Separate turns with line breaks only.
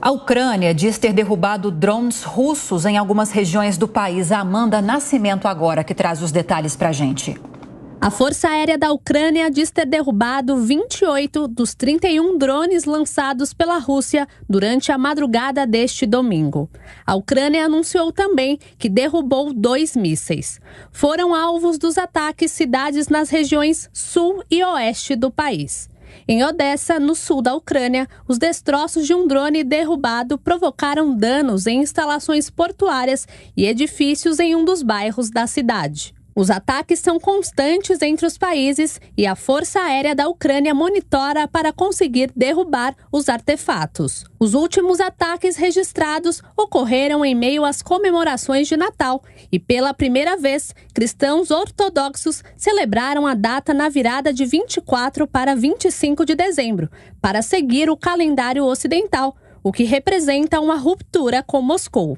A Ucrânia diz ter derrubado drones russos em algumas regiões do país. A Amanda Nascimento agora que traz os detalhes para a gente. A Força Aérea da Ucrânia
diz ter derrubado 28 dos 31 drones lançados pela Rússia durante a madrugada deste domingo. A Ucrânia anunciou também que derrubou dois mísseis. Foram alvos dos ataques cidades nas regiões sul e oeste do país. Em Odessa, no sul da Ucrânia, os destroços de um drone derrubado provocaram danos em instalações portuárias e edifícios em um dos bairros da cidade. Os ataques são constantes entre os países e a Força Aérea da Ucrânia monitora para conseguir derrubar os artefatos. Os últimos ataques registrados ocorreram em meio às comemorações de Natal e, pela primeira vez, cristãos ortodoxos celebraram a data na virada de 24 para 25 de dezembro, para seguir o calendário ocidental, o que representa uma ruptura com Moscou.